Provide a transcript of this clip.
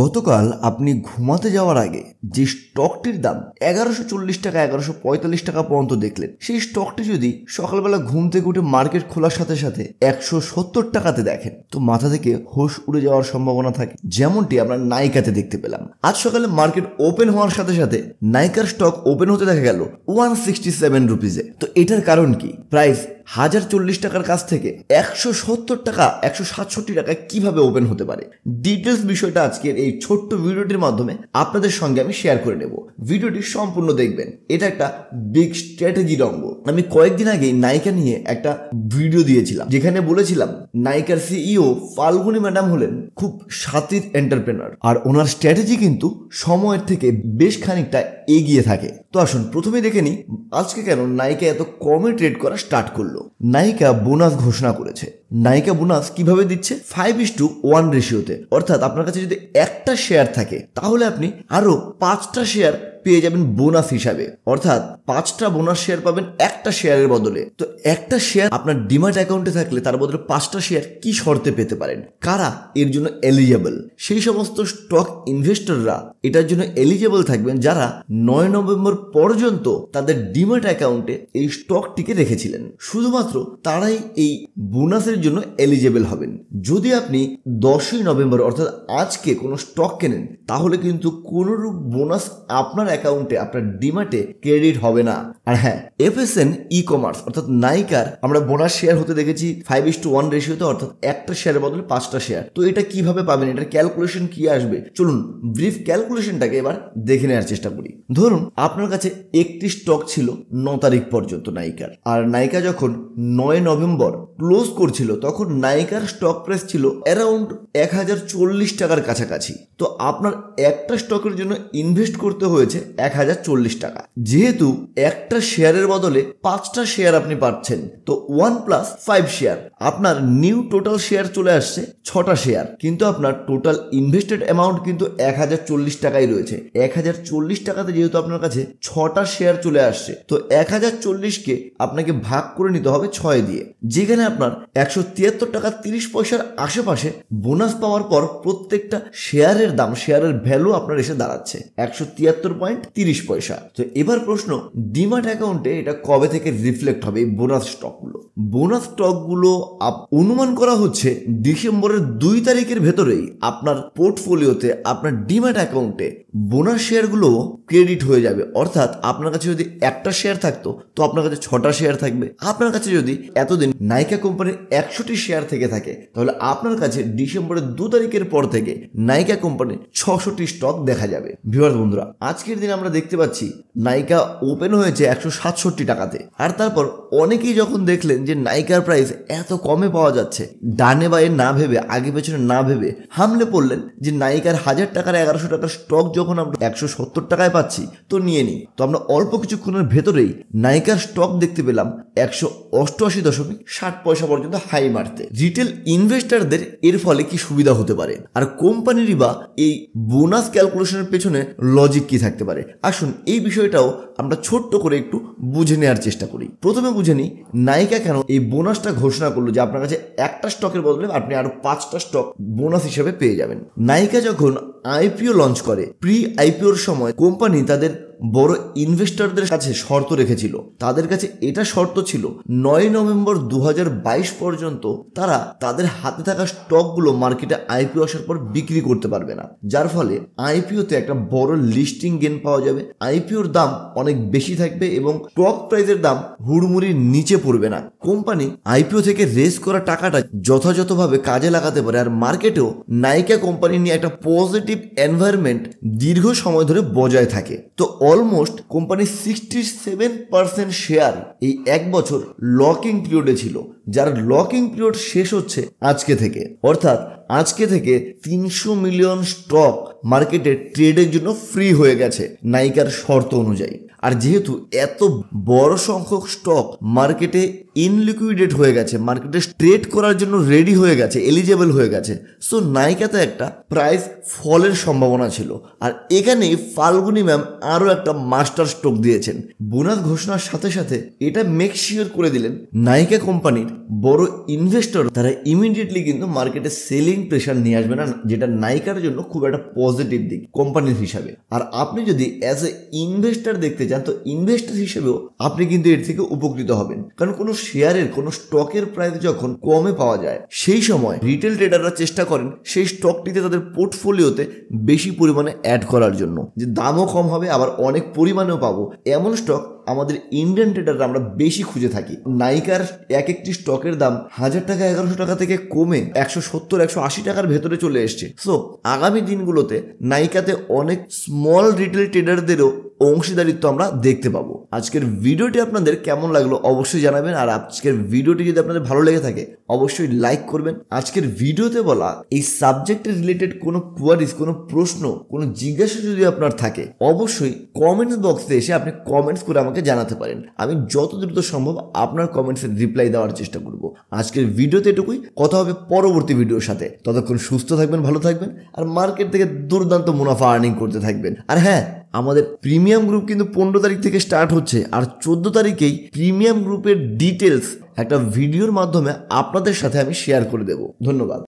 গতকাল আপনি ঘুমাতে যাওয়ার আগে যে স্টকটির দাম এগারোশো চল্লিশ টাকা এগারোশো পঁয়তাল্লিশ টাকা পর্যন্ত দেখলেন সেই স্টকটি যদি সকালবেলা ঘুম থেকে উঠে মার্কেট খোলার সাথে সাথে একশো সত্তর টাকাতে দেখেন তো মাথা থেকে হোশ উড়ে যাওয়ার সম্ভাবনা থাকে যেমনটি আমরা নাইকাতে দেখতে পেলাম আজ সকালে মার্কেট ওপেন হওয়ার সাথে সাথে নাইকার স্টক ওপেন হতে দেখা গেল ওয়ান সিক্সটি সেভেন রুপিজে তো এটার কারণ কি প্রাইস হাজার চল্লিশ টাকার কাছ থেকে একশো সত্তর টাকা একশো সাতষট্টি টাকা কিভাবে ওপেন হতে পারে ডিটেলস বিষয়টা আজকের এই ছোট্ট ভিডিওটির মাধ্যমে আপনাদের সঙ্গে আমি শেয়ার করে নেব ভিডিওটি সম্পূর্ণ দেখবেন এটা একটা বিগ স্ট্র্যাটেজির অঙ্গ আমি কয়েকদিন আগে নায়িকা নিয়ে একটা ভিডিও দিয়েছিলাম যেখানে বলেছিলাম নায়িকার সিইও ফাল্গুনি ম্যাডাম হলেন খুব সাতির এন্টারপ্রেনার আর ওনার স্ট্র্যাটেজি কিন্তু সময়ের থেকে বেশ খানিকটা এগিয়ে থাকে তো আসুন প্রথমে দেখে নিই আজকে কেন নায়িকা এত কমে ট্রেড করা স্টার্ট করলো করলো নায়িকা বোনাস ঘোষণা করেছে নায়িকা বোনাস কিভাবে দিচ্ছে ফাইভ ইস টু ওয়ান রেশিওতে অর্থাৎ আপনার কাছে যদি একটা শেয়ার থাকে তাহলে আপনি আরো পাঁচটা শেয়ার পেয়ে যাবেন বোনাস হিসাবে অর্থাৎ পাঁচটা বোনাস শেয়ার পাবেন একটা শেয়ারের বদলে তো একটা শেয়ার আপনার ডিমার্ট অ্যাকাউন্টে থাকলে তার বদলে পাঁচটা শেয়ার কি শর্তে পেতে পারেন কারা এর জন্য এলিজেবল সেই সমস্ত স্টক ইনভেস্টররা এটার জন্য এলিজেবল থাকবেন যারা নয় নভেম্বর পর্যন্ত তাদের ডিমার্ট অ্যাকাউন্টে এই স্টকটিকে রেখেছিলেন শুধুমাত্র তারাই এই বোনাসের জন্য এলিজেবল হবেন যদি আপনি দশই নভেম্বর অর্থাৎ আজকে কোনো স্টক কেনেন তাহলে কিন্তু কোনোরূপ বোনাস আপনার অ্যাকাউন্টে আপনার ডিমার্টে ক্রেডিট হবে না আর হ্যাঁ এফএসএন ই কমার্স অর্থাৎ নাইকার আমরা বোনাস শেয়ার হতে দেখেছি ফাইভ ইস টু ওয়ান রেশিওতে অর্থাৎ একটা শেয়ারের বদলে পাঁচটা শেয়ার তো এটা কিভাবে পাবেন এটার ক্যালকুলেশন কি আসবে চলুন ব্রিফ ক্যালকুলেশনটাকে এবার দেখে নেওয়ার চেষ্টা করি ধরুন আপনার কাছে একটি স্টক ছিল ন তারিখ পর্যন্ত নাইকার আর নাইকা যখন নয় নভেম্বর ক্লোজ করছিল তখন নাইকার স্টক প্রাইস ছিল অ্যারাউন্ড এক হাজার চল্লিশ টাকার কাছাকাছি তো আপনার একটা স্টকের জন্য ইনভেস্ট করতে হয়েছে এক হাজার চল্লিশ টাকা যেহেতু একটা শেয়ারের বদলে পাঁচটা শেয়ার আপনি পাচ্ছেন তো ওয়ান প্লাস ফাইভ শেয়ার আপনার নিউ টোটাল শেয়ার চলে আসছে ছটা শেয়ার কিন্তু আপনার টোটাল ইনভেস্টেড অ্যামাউন্ট কিন্তু এক হাজার চল্লিশ টাকাই রয়েছে এক হাজার চল্লিশ টাকাতে যেহেতু আপনার কাছে ছটা শেয়ার চলে আসছে তো এক হাজার চল্লিশকে আপনাকে ভাগ করে নিতে হবে ছয় দিয়ে যেখানে আপনার একশো তিয়াত্তর টাকা তিরিশ পয়সার আশেপাশে বোনাস পাওয়ার পর প্রত্যেকটা শেয়ারের দাম শেয়ারের ভ্যালু আপনার এসে দাঁড়াচ্ছে একশো তিয়াত্তর পয়েন্ট তিরিশ পয়সা তো এবার প্রশ্ন ডিমার্ট অ্যাকাউন্টে এটা কবে থেকে রিফ্লেক্ট হবে এই বোনাস স্টকগুলো বোনাস স্টকগুলো অনুমান করা হচ্ছে ডিসেম্বরের দুই তারিখের ভেতরেই আপনার পোর্টফোলিওতে আপনার ডিমার্ট অ্যাকাউন্টে বোনাস শেয়ারগুলো ক্রেডিট হয়ে যাবে অর্থাৎ আপনার কাছে যদি একটা শেয়ার থাকতো তো আপনার কাছে ছটা শেয়ার থাকবে আপনার কাছে যদি এতদিন নাইকা কোম্পানির একশোটি শেয়ার থেকে থাকে তাহলে আপনার কাছে ডিসেম্বরের দু তারিখের পর থেকে নাইকা কোম্পানির ছশোটি স্টক দেখা যাবে ভিউয়ার বন্ধুরা আজকের আজকের দিন আমরা দেখতে পাচ্ছি নাইকা ওপেন হয়েছে একশো সাতষট্টি টাকাতে আর তারপর অনেকেই যখন দেখলেন যে নাইকার প্রাইস এত কমে পাওয়া যাচ্ছে ডানে বাইরে না ভেবে আগে পেছনে না ভেবে হামলে পড়লেন যে নাইকার হাজার টাকার এগারোশো টাকার স্টক যখন আমরা একশো সত্তর টাকায় পাচ্ছি তো নিয়ে নিই তো আমরা অল্প কিছুক্ষণের ভেতরেই নাইকার স্টক দেখতে পেলাম একশো অষ্টআশি দশমিক ষাট পয়সা পর্যন্ত হাই মারতে রিটেল ইনভেস্টারদের এর ফলে কি সুবিধা হতে পারে আর কোম্পানিরই বা এই বোনাস ক্যালকুলেশনের পেছনে লজিক কি থাকতে পারে আসুন এই বিষয়টাও আমরা ছোট্ট করে একটু বুঝে নেওয়ার চেষ্টা করি প্রথমে বুঝে নিই নায়িকা কেন এই বোনাসটা ঘোষণা করলো যে আপনার কাছে একটা স্টকের বদলে আপনি আরো পাঁচটা স্টক বোনাস হিসেবে পেয়ে যাবেন নায়িকা যখন আইপিও লঞ্চ করে প্রি আইপিওর সময় কোম্পানি তাদের বড় ইনভেস্টরদের কাছে শর্ত রেখেছিল তাদের কাছে এটা শর্ত ছিল নয় নভেম্বর দু পর্যন্ত তারা তাদের হাতে থাকা স্টকগুলো মার্কেটে আইপিও আসার পর বিক্রি করতে পারবে না যার ফলে আইপিওতে একটা বড় লিস্টিং গেন পাওয়া যাবে আইপিওর দাম অনেক বেশি থাকবে এবং স্টক প্রাইজের দাম হুড়মুড়ির নিচে পড়বে না কোম্পানি আইপিও থেকে রেস করা টাকাটা যথাযথভাবে কাজে লাগাতে পারে আর মার্কেটেও নাইকা কোম্পানি নিয়ে একটা পজিটিভ এনভায়রনমেন্ট দীর্ঘ সময় ধরে বজায় থাকে তো অলমোস্ট কোম্পানির সিক্সটি সেভেন পার্সেন্ট শেয়ার এই এক বছর লকিং পিরিয়ডে ছিল যার লকিং পিরিয়ড শেষ হচ্ছে আজকে থেকে অর্থাৎ আজকে থেকে তিনশো মিলিয়ন স্টক মার্কেটে ট্রেডের জন্য ফ্রি হয়ে গেছে নায়িকার শর্ত অনুযায়ী আর যেহেতু এত বড় সংখ্যক স্টক মার্কেটে ইনলিকুইডেট হয়ে গেছে মার্কেটে ট্রেড করার জন্য রেডি হয়ে গেছে এলিজেবল হয়ে গেছে সো নায়িকাতে একটা প্রাইস ফলের সম্ভাবনা ছিল আর এখানেই ফাল্গুনি ম্যাম আরও একটা মাস্টার স্টক দিয়েছেন বোনাস ঘোষণার সাথে সাথে এটা মেক শিওর করে দিলেন নায়িকা কোম্পানির বড় ইনভেস্টর তারা ইমিডিয়েটলি কিন্তু মার্কেটে সেলিং সেলিং প্রেশার নিয়ে আসবে না যেটা নায়িকার জন্য খুব একটা পজিটিভ দিক কোম্পানির হিসাবে আর আপনি যদি অ্যাজ এ ইনভেস্টার দেখতে চান তো ইনভেস্টার হিসেবেও আপনি কিন্তু এর থেকে উপকৃত হবেন কারণ কোনো শেয়ারের কোনো স্টকের প্রাইস যখন কমে পাওয়া যায় সেই সময় রিটেল ট্রেডাররা চেষ্টা করেন সেই স্টকটিতে তাদের পোর্টফোলিওতে বেশি পরিমাণে অ্যাড করার জন্য যে দামও কম হবে আবার অনেক পরিমাণেও পাবো এমন স্টক আমাদের ইন্ডিয়ান ট্রেডাররা আমরা বেশি খুঁজে থাকি নাইকার এক একটি স্টকের দাম হাজার টাকা এগারোশো টাকা থেকে কমে একশো সত্তর একশো আশি টাকার ভেতরে চলে এসছে সো আগামী দিনগুলোতে নাইকাতে অনেক স্মল রিটেল ট্রেডারদেরও অংশীদারিত্ব আমরা দেখতে পাবো আজকের ভিডিওটি আপনাদের কেমন লাগলো অবশ্যই জানাবেন আর আজকের ভিডিওটি যদি আপনাদের ভালো লেগে থাকে অবশ্যই লাইক করবেন আজকের ভিডিওতে বলা এই সাবজেক্টের রিলেটেড কোনো কোয়ারিজ কোনো প্রশ্ন কোনো জিজ্ঞাসা যদি আপনার থাকে অবশ্যই কমেন্টস বক্সে এসে আপনি কমেন্টস করে আমাকে আমাকে জানাতে পারেন আমি যত দ্রুত সম্ভব আপনার কমেন্টসের রিপ্লাই দেওয়ার চেষ্টা করব আজকের ভিডিওতে এটুকুই কথা হবে পরবর্তী ভিডিওর সাথে ততক্ষণ সুস্থ থাকবেন ভালো থাকবেন আর মার্কেট থেকে দুর্দান্ত মুনাফা আর্নিং করতে থাকবেন আর হ্যাঁ আমাদের প্রিমিয়াম গ্রুপ কিন্তু পনেরো তারিখ থেকে স্টার্ট হচ্ছে আর চোদ্দ তারিখেই প্রিমিয়াম গ্রুপের ডিটেলস একটা ভিডিওর মাধ্যমে আপনাদের সাথে আমি শেয়ার করে দেব ধন্যবাদ